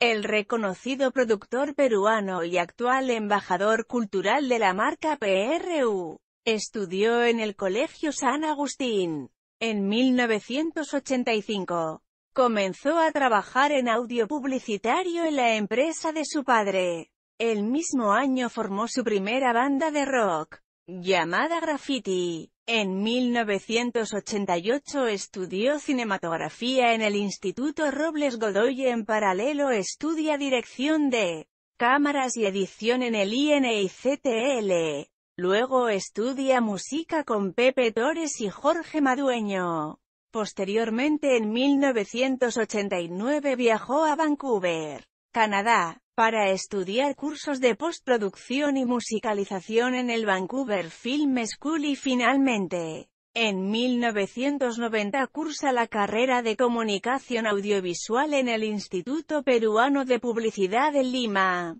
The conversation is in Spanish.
El reconocido productor peruano y actual embajador cultural de la marca PRU, estudió en el Colegio San Agustín. En 1985, comenzó a trabajar en audio publicitario en la empresa de su padre. El mismo año formó su primera banda de rock, llamada Graffiti. En 1988 estudió cinematografía en el Instituto Robles Godoy en paralelo estudia dirección de cámaras y edición en el INICTL. Luego estudia música con Pepe Torres y Jorge Madueño. Posteriormente en 1989 viajó a Vancouver Canadá, para estudiar cursos de postproducción y musicalización en el Vancouver Film School y finalmente, en 1990 cursa la carrera de Comunicación Audiovisual en el Instituto Peruano de Publicidad en Lima.